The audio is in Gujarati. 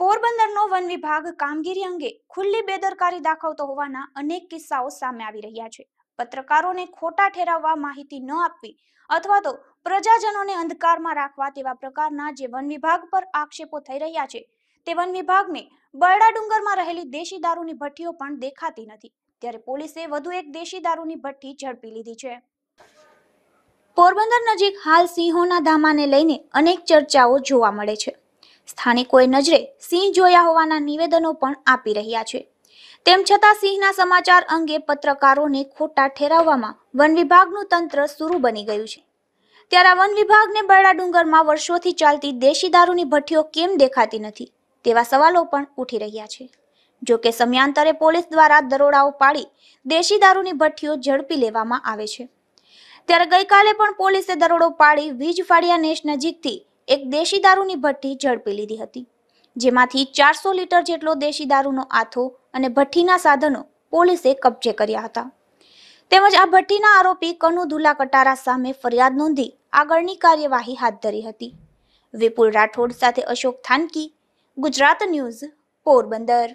પોરબંદરનો વન વિભાગ કામગીરી અંગે ખુલ્લી બેદરકારી દાખવતો હોવાના અનેક કિસ્સાઓ સામે આવી રહ્યા છે પત્રકારોને ખોટા ઠેરાવવા માહિતી ન આપવી અથવા તો પ્રજાજનોને અંધકારમાં રાખવા તેવા પ્રકારના જે વન વિભાગ પર આક્ષેપો થઈ રહ્યા છે તે વન વિભાગને બરડા ડુંગરમાં રહેલી દેશી દારૂની ભઠ્ઠીઓ પણ દેખાતી નથી ત્યારે પોલીસે વધુ એક દેશી દારૂની ભઠ્ઠી ઝડપી લીધી છે પોરબંદર નજીક હાલ સિંહોના ધામાને લઈને અનેક ચર્ચાઓ જોવા મળે છે સ્થાનિકોએ નજરે સિંહ જોયા હોવાના નિવેદનો પણ આપી રહ્યા છે તેમ છતાં સિંહના સમાચાર અંગે પત્રકારોને ખોટા ઠેરાવવામાં વન વિભાગનું તંત્ર શરૂ બની ગયું છે ત્યારે વન વિભાગને બરડા ડુંગરમાં વર્ષોથી ચાલતી દેશી દારૂની ભઠ્ઠીઓ કેમ દેખાતી નથી તેવા સવાલો પણ ઉઠી રહ્યા છે જો કે સમયાંતરે પોલીસ દ્વારા દરોડાઓ પાડી દેશી દારૂની ભઠ્ઠીઓ ઝડપી લેવામાં આવે છે ત્યારે ગઈકાલે પણ પોલીસે દરોડો પાડી વીજ ફાળિયા નેશ નજીકથી એક દેશી દારૂની ભઠ્ઠી ઝડપી લીધી હતી જેમાંથી ચારસો લીટર જેટલો દેશી દારૂનો આથો અને ભઠ્ઠીના સાધનો પોલીસે કબજે કર્યા હતા તેમજ આ ભઠ્ઠીના આરોપી કનુ ધુલા કટારા સામે ફરિયાદ નોંધી આગળની કાર્યવાહી હાથ ધરી હતી વિપુલ રાઠોડ સાથે અશોક થાનકી ગુજરાત ન્યૂઝ પોરબંદર